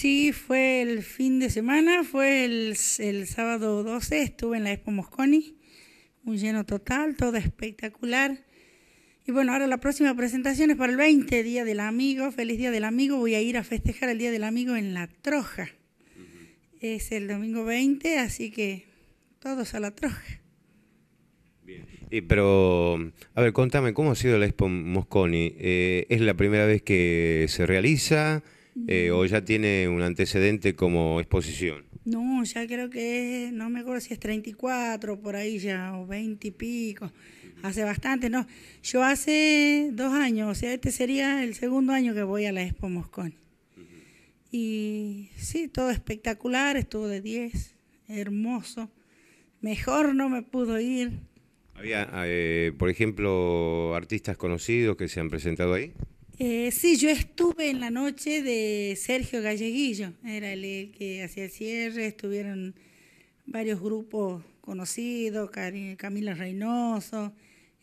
Sí, fue el fin de semana, fue el, sábado 12, estuve en la Expo Mosconi, un lleno total, todo espectacular. Y bueno, ahora la próxima presentación es para el 20, Día del Amigo, feliz Día del Amigo, voy a ir a festejar el Día del Amigo en La Troja. Es el domingo 20, así que todos a La Troja. Bien. Y pero, a ver, contame, ¿cómo ha sido la Expo Mosconi? Eh, ¿Es la primera vez que se realiza? Eh, o ya tiene un antecedente como exposición? No, ya creo que no me acuerdo si es 34 por ahí ya, o 20 y pico. Hace bastante, no. Yo hace dos años, o sea, este sería el segundo año que voy a la Expo Moscón. Y sí, todo espectacular, estuvo de 10, hermoso. Mejor no me pudo ir. ¿Había, eh, por ejemplo, artistas conocidos que se han presentado ahí? Eh, sí, yo estoy en la noche de Sergio Galleguillo, era el que hacía el cierre, estuvieron varios grupos conocidos, Camila Reynoso,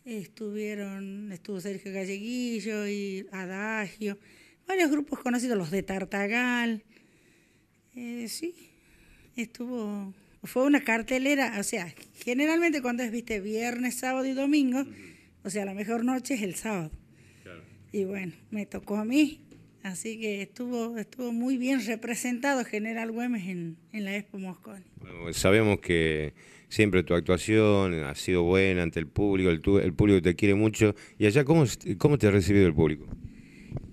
estuvieron, estuvo Sergio Galleguillo y Adagio, varios grupos conocidos, los de Tartagal, eh, sí, estuvo, fue una cartelera, o sea, generalmente cuando es, viste, viernes, sábado y domingo, o sea, la mejor noche es el sábado. Y bueno, me tocó a mí Así que estuvo, estuvo muy bien representado General Güemes en, la Expo Mosconi. sabemos que siempre tu actuación ha sido buena ante el público, el, público te quiere mucho. ¿Y allá cómo, te ha recibido el público?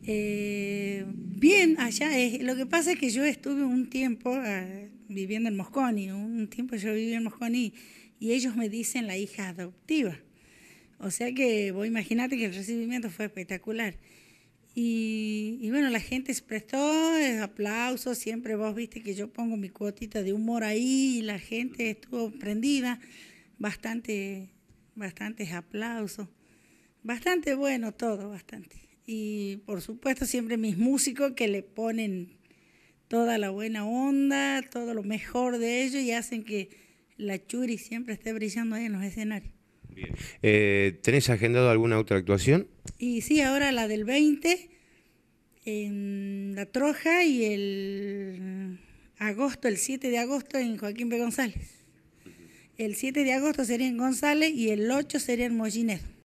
Eh, bien, allá es. Lo que pasa es que yo estuve un tiempo eh, viviendo en Mosconi, un tiempo yo viví en Mosconi y ellos me dicen la hija adoptiva. O sea que, vos imaginate que el recibimiento fue espectacular. Y, bueno, la gente se prestó, eh, aplausos, siempre vos viste que yo pongo mi cuotita de humor ahí y la gente estuvo prendida, bastante, bastantes aplausos, bastante bueno todo, bastante. Y por supuesto siempre mis músicos que le ponen toda la buena onda, todo lo mejor de ellos y hacen que la churi siempre esté brillando ahí en los escenarios. Eh, ¿Tenés agendado alguna otra actuación? Y sí, ahora la del 20 en La Troja y el agosto, el 7 de agosto en Joaquín B. González. El 7 de agosto sería en González y el 8 sería en Mollinedo.